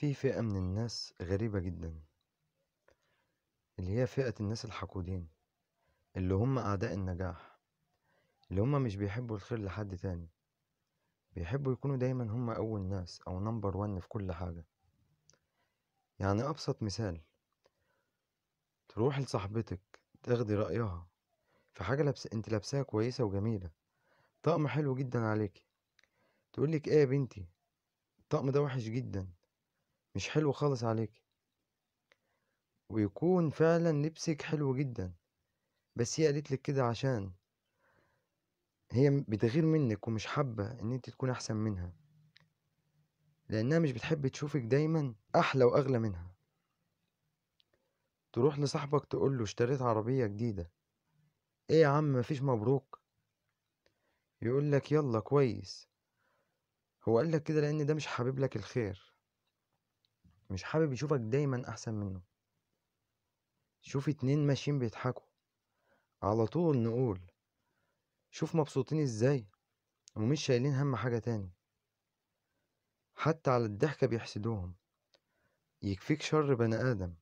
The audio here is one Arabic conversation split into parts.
في فئة من الناس غريبة جدا اللي هي فئة الناس الحقودين اللي هم أعداء النجاح اللي هم مش بيحبوا الخير لحد تاني بيحبوا يكونوا دايما هم أول ناس أو نمبر ون في كل حاجة يعني أبسط مثال تروح لصاحبتك تاخدي رأيها في حاجة لابس... انت لابساها كويسة وجميلة طقم حلو جدا عليك تقولك ايه يا بنتي الطقم ده وحش جدا مش حلو خالص عليك ويكون فعلا لبسك حلو جدا بس هي قالت لك كده عشان هي بتغير منك ومش حابة ان انت تكون احسن منها لانها مش بتحب تشوفك دايما احلى واغلى منها تروح لصاحبك تقوله اشتريت عربية جديدة ايه يا عم مفيش مبروك يقولك يلا كويس هو قالك كده لان ده مش حبيب لك الخير مش حابب يشوفك دايما أحسن منه شوف اتنين ماشيين بيضحكوا على طول نقول شوف مبسوطين ازاي ومش شايلين هم حاجة تاني حتى على الضحكة بيحسدوهم يكفيك شر بني آدم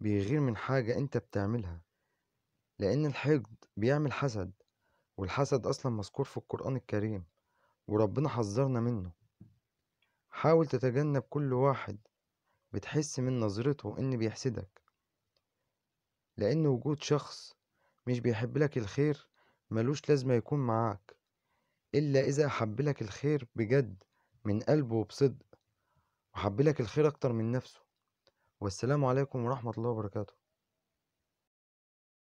بيغير من حاجة انت بتعملها لأن الحقد بيعمل حسد والحسد أصلا مذكور في القرآن الكريم وربنا حذرنا منه حاول تتجنب كل واحد بتحس من نظرته إن بيحسدك لأن وجود شخص مش بيحبلك الخير ملوش لازمة يكون معاك إلا إذا حبلك الخير بجد من قلبه وبصدق وحبلك الخير أكتر من نفسه والسلام عليكم ورحمة الله وبركاته